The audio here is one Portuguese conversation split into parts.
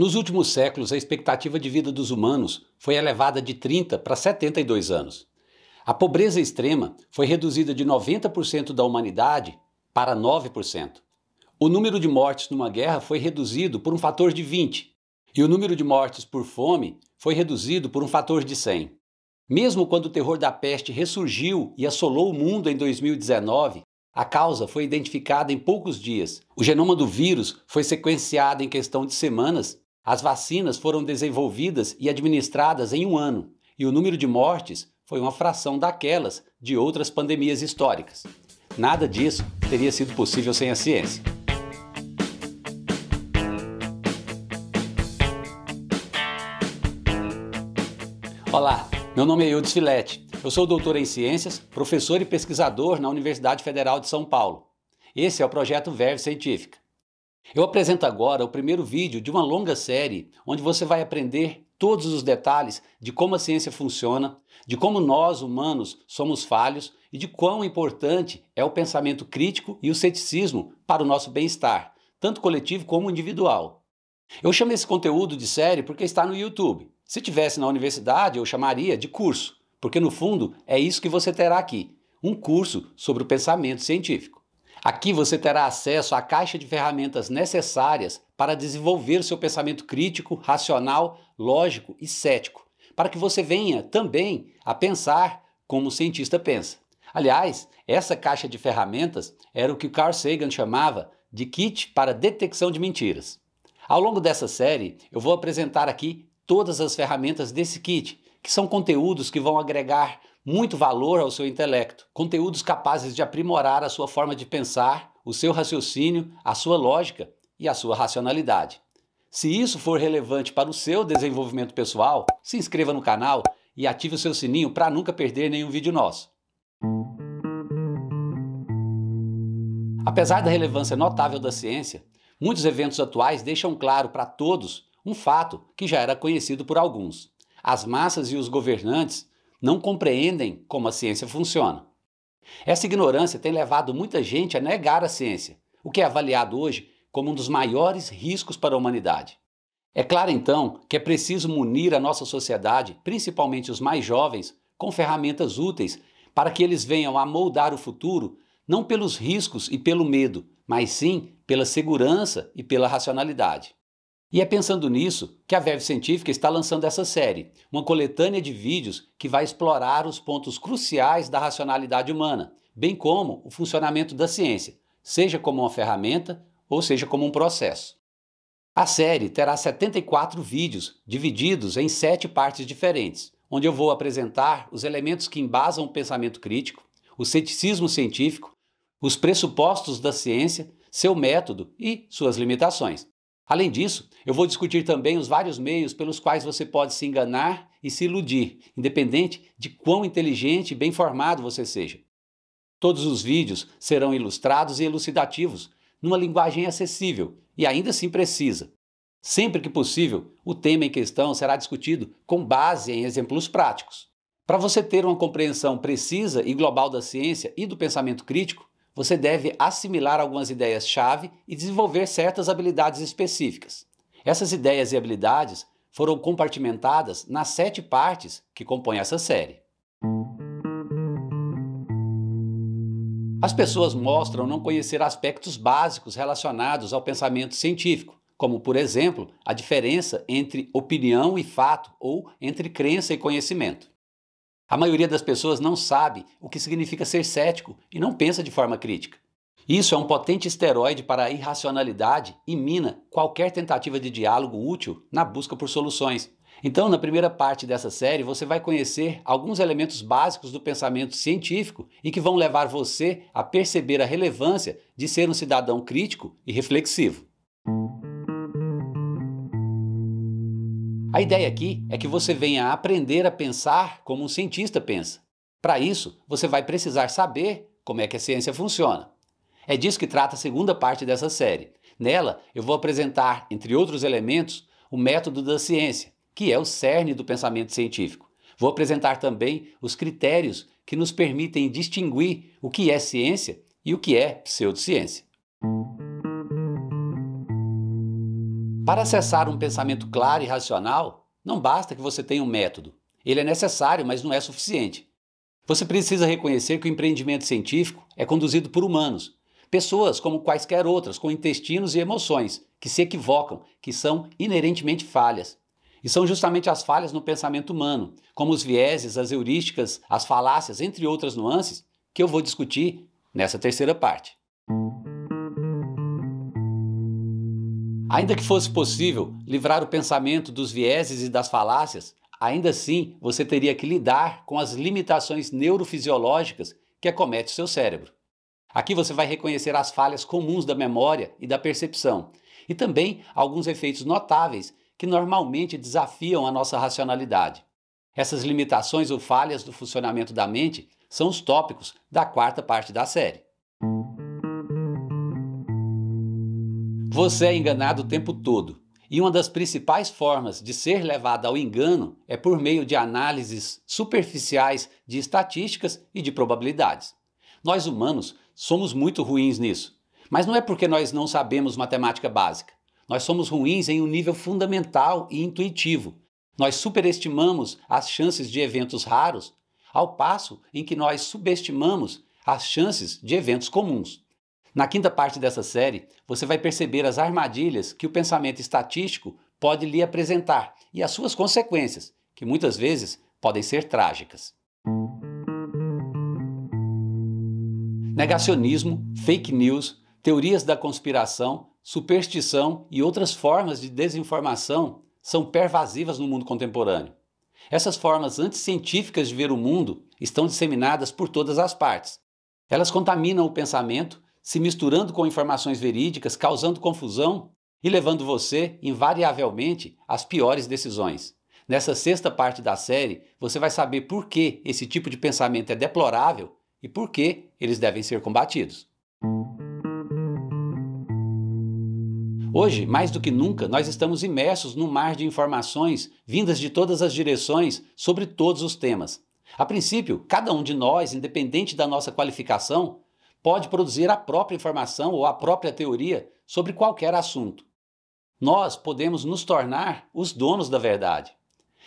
Nos últimos séculos, a expectativa de vida dos humanos foi elevada de 30 para 72 anos. A pobreza extrema foi reduzida de 90% da humanidade para 9%. O número de mortes numa guerra foi reduzido por um fator de 20, e o número de mortes por fome foi reduzido por um fator de 100. Mesmo quando o terror da peste ressurgiu e assolou o mundo em 2019, a causa foi identificada em poucos dias. O genoma do vírus foi sequenciado em questão de semanas as vacinas foram desenvolvidas e administradas em um ano, e o número de mortes foi uma fração daquelas de outras pandemias históricas. Nada disso teria sido possível sem a ciência. Olá, meu nome é Eudes Filete. Eu sou doutor em ciências, professor e pesquisador na Universidade Federal de São Paulo. Esse é o projeto Verve Científica. Eu apresento agora o primeiro vídeo de uma longa série onde você vai aprender todos os detalhes de como a ciência funciona, de como nós humanos somos falhos e de quão importante é o pensamento crítico e o ceticismo para o nosso bem-estar, tanto coletivo como individual. Eu chamo esse conteúdo de série porque está no YouTube. Se tivesse na universidade, eu chamaria de curso, porque no fundo é isso que você terá aqui: um curso sobre o pensamento científico. Aqui você terá acesso à caixa de ferramentas necessárias para desenvolver seu pensamento crítico, racional, lógico e cético, para que você venha também a pensar como o cientista pensa. Aliás, essa caixa de ferramentas era o que Carl Sagan chamava de kit para detecção de mentiras. Ao longo dessa série, eu vou apresentar aqui todas as ferramentas desse kit, que são conteúdos que vão agregar muito valor ao seu intelecto, conteúdos capazes de aprimorar a sua forma de pensar, o seu raciocínio, a sua lógica e a sua racionalidade. Se isso for relevante para o seu desenvolvimento pessoal, se inscreva no canal e ative o seu sininho para nunca perder nenhum vídeo nosso. Apesar da relevância notável da ciência, muitos eventos atuais deixam claro para todos um fato que já era conhecido por alguns. As massas e os governantes não compreendem como a ciência funciona. Essa ignorância tem levado muita gente a negar a ciência, o que é avaliado hoje como um dos maiores riscos para a humanidade. É claro, então, que é preciso munir a nossa sociedade, principalmente os mais jovens, com ferramentas úteis para que eles venham a moldar o futuro não pelos riscos e pelo medo, mas sim pela segurança e pela racionalidade. E é pensando nisso que a Verve Científica está lançando essa série, uma coletânea de vídeos que vai explorar os pontos cruciais da racionalidade humana, bem como o funcionamento da ciência, seja como uma ferramenta ou seja como um processo. A série terá 74 vídeos, divididos em sete partes diferentes, onde eu vou apresentar os elementos que embasam o pensamento crítico, o ceticismo científico, os pressupostos da ciência, seu método e suas limitações. Além disso, eu vou discutir também os vários meios pelos quais você pode se enganar e se iludir, independente de quão inteligente e bem formado você seja. Todos os vídeos serão ilustrados e elucidativos, numa linguagem acessível e ainda assim precisa. Sempre que possível, o tema em questão será discutido com base em exemplos práticos. Para você ter uma compreensão precisa e global da ciência e do pensamento crítico, você deve assimilar algumas ideias-chave e desenvolver certas habilidades específicas. Essas ideias e habilidades foram compartimentadas nas sete partes que compõem essa série. As pessoas mostram não conhecer aspectos básicos relacionados ao pensamento científico, como, por exemplo, a diferença entre opinião e fato ou entre crença e conhecimento. A maioria das pessoas não sabe o que significa ser cético e não pensa de forma crítica. Isso é um potente esteroide para a irracionalidade e mina qualquer tentativa de diálogo útil na busca por soluções. Então, na primeira parte dessa série, você vai conhecer alguns elementos básicos do pensamento científico e que vão levar você a perceber a relevância de ser um cidadão crítico e reflexivo. A ideia aqui é que você venha a aprender a pensar como um cientista pensa. Para isso, você vai precisar saber como é que a ciência funciona. É disso que trata a segunda parte dessa série. Nela, eu vou apresentar, entre outros elementos, o método da ciência, que é o cerne do pensamento científico. Vou apresentar também os critérios que nos permitem distinguir o que é ciência e o que é pseudociência. Para acessar um pensamento claro e racional, não basta que você tenha um método. Ele é necessário, mas não é suficiente. Você precisa reconhecer que o empreendimento científico é conduzido por humanos, pessoas como quaisquer outras, com intestinos e emoções, que se equivocam, que são inerentemente falhas. E são justamente as falhas no pensamento humano, como os vieses, as heurísticas, as falácias, entre outras nuances, que eu vou discutir nessa terceira parte. Ainda que fosse possível livrar o pensamento dos vieses e das falácias, ainda assim você teria que lidar com as limitações neurofisiológicas que acomete o seu cérebro. Aqui você vai reconhecer as falhas comuns da memória e da percepção, e também alguns efeitos notáveis que normalmente desafiam a nossa racionalidade. Essas limitações ou falhas do funcionamento da mente são os tópicos da quarta parte da série. Você é enganado o tempo todo. E uma das principais formas de ser levado ao engano é por meio de análises superficiais de estatísticas e de probabilidades. Nós humanos somos muito ruins nisso, mas não é porque nós não sabemos matemática básica. Nós somos ruins em um nível fundamental e intuitivo. Nós superestimamos as chances de eventos raros, ao passo em que nós subestimamos as chances de eventos comuns. Na quinta parte dessa série, você vai perceber as armadilhas que o pensamento estatístico pode lhe apresentar e as suas consequências, que muitas vezes podem ser trágicas. Negacionismo, fake news, teorias da conspiração, superstição e outras formas de desinformação são pervasivas no mundo contemporâneo. Essas formas anticientíficas de ver o mundo estão disseminadas por todas as partes. Elas contaminam o pensamento se misturando com informações verídicas, causando confusão e levando você, invariavelmente, às piores decisões. Nessa sexta parte da série, você vai saber por que esse tipo de pensamento é deplorável e por que eles devem ser combatidos. Hoje, mais do que nunca, nós estamos imersos num mar de informações vindas de todas as direções sobre todos os temas. A princípio, cada um de nós, independente da nossa qualificação, pode produzir a própria informação ou a própria teoria sobre qualquer assunto. Nós podemos nos tornar os donos da verdade.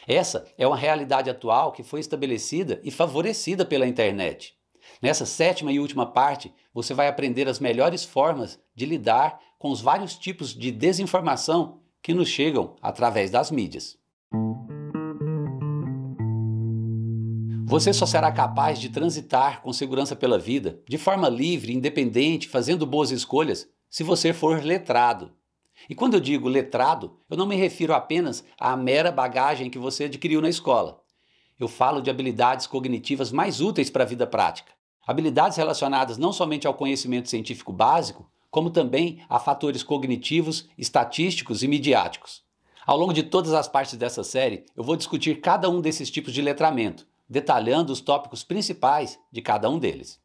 Essa é uma realidade atual que foi estabelecida e favorecida pela internet. Nessa sétima e última parte, você vai aprender as melhores formas de lidar com os vários tipos de desinformação que nos chegam através das mídias. Você só será capaz de transitar com segurança pela vida, de forma livre, independente, fazendo boas escolhas, se você for letrado. E quando eu digo letrado, eu não me refiro apenas à mera bagagem que você adquiriu na escola. Eu falo de habilidades cognitivas mais úteis para a vida prática. Habilidades relacionadas não somente ao conhecimento científico básico, como também a fatores cognitivos, estatísticos e midiáticos. Ao longo de todas as partes dessa série, eu vou discutir cada um desses tipos de letramento detalhando os tópicos principais de cada um deles.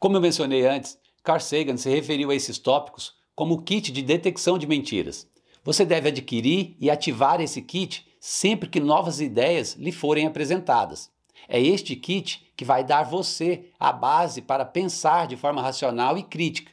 Como eu mencionei antes, Carl Sagan se referiu a esses tópicos como o kit de detecção de mentiras. Você deve adquirir e ativar esse kit sempre que novas ideias lhe forem apresentadas. É este kit que vai dar você a base para pensar de forma racional e crítica.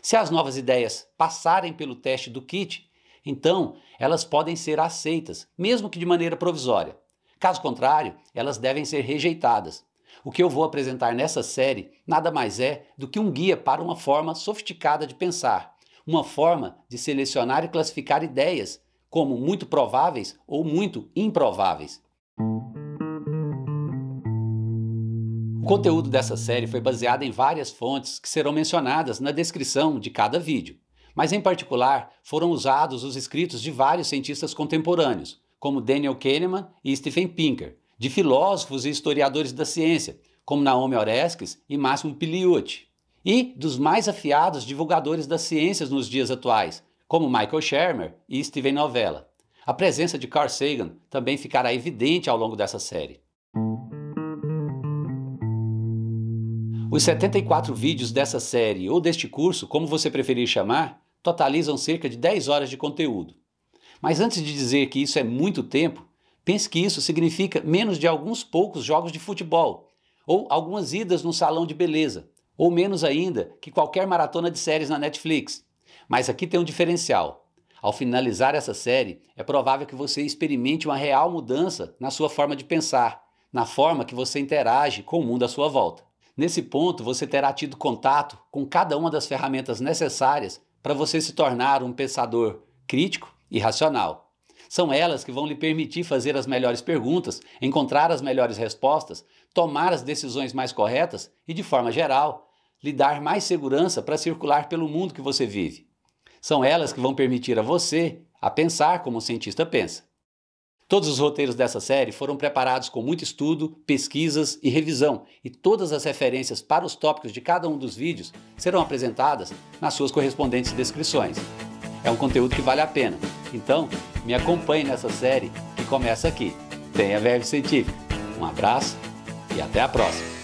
Se as novas ideias passarem pelo teste do kit, então elas podem ser aceitas, mesmo que de maneira provisória. Caso contrário, elas devem ser rejeitadas. O que eu vou apresentar nessa série nada mais é do que um guia para uma forma sofisticada de pensar, uma forma de selecionar e classificar ideias como muito prováveis ou muito improváveis. O conteúdo dessa série foi baseado em várias fontes que serão mencionadas na descrição de cada vídeo, mas em particular foram usados os escritos de vários cientistas contemporâneos, como Daniel Kahneman e Steven Pinker, de filósofos e historiadores da ciência, como Naomi Oreskes e Máximo Piliucci, e dos mais afiados divulgadores das ciências nos dias atuais, como Michael Shermer e Steven Novella. A presença de Carl Sagan também ficará evidente ao longo dessa série. Os 74 vídeos dessa série ou deste curso, como você preferir chamar, totalizam cerca de 10 horas de conteúdo. Mas antes de dizer que isso é muito tempo, pense que isso significa menos de alguns poucos jogos de futebol, ou algumas idas num salão de beleza, ou menos ainda que qualquer maratona de séries na Netflix. Mas aqui tem um diferencial. Ao finalizar essa série, é provável que você experimente uma real mudança na sua forma de pensar, na forma que você interage com o mundo à sua volta. Nesse ponto, você terá tido contato com cada uma das ferramentas necessárias para você se tornar um pensador crítico, e racional. São elas que vão lhe permitir fazer as melhores perguntas, encontrar as melhores respostas, tomar as decisões mais corretas e, de forma geral, lhe dar mais segurança para circular pelo mundo que você vive. São elas que vão permitir a você a pensar como o cientista pensa. Todos os roteiros dessa série foram preparados com muito estudo, pesquisas e revisão, e todas as referências para os tópicos de cada um dos vídeos serão apresentadas nas suas correspondentes descrições. É um conteúdo que vale a pena. Então, me acompanhe nessa série que começa aqui. Tenha verve científica. Um abraço e até a próxima!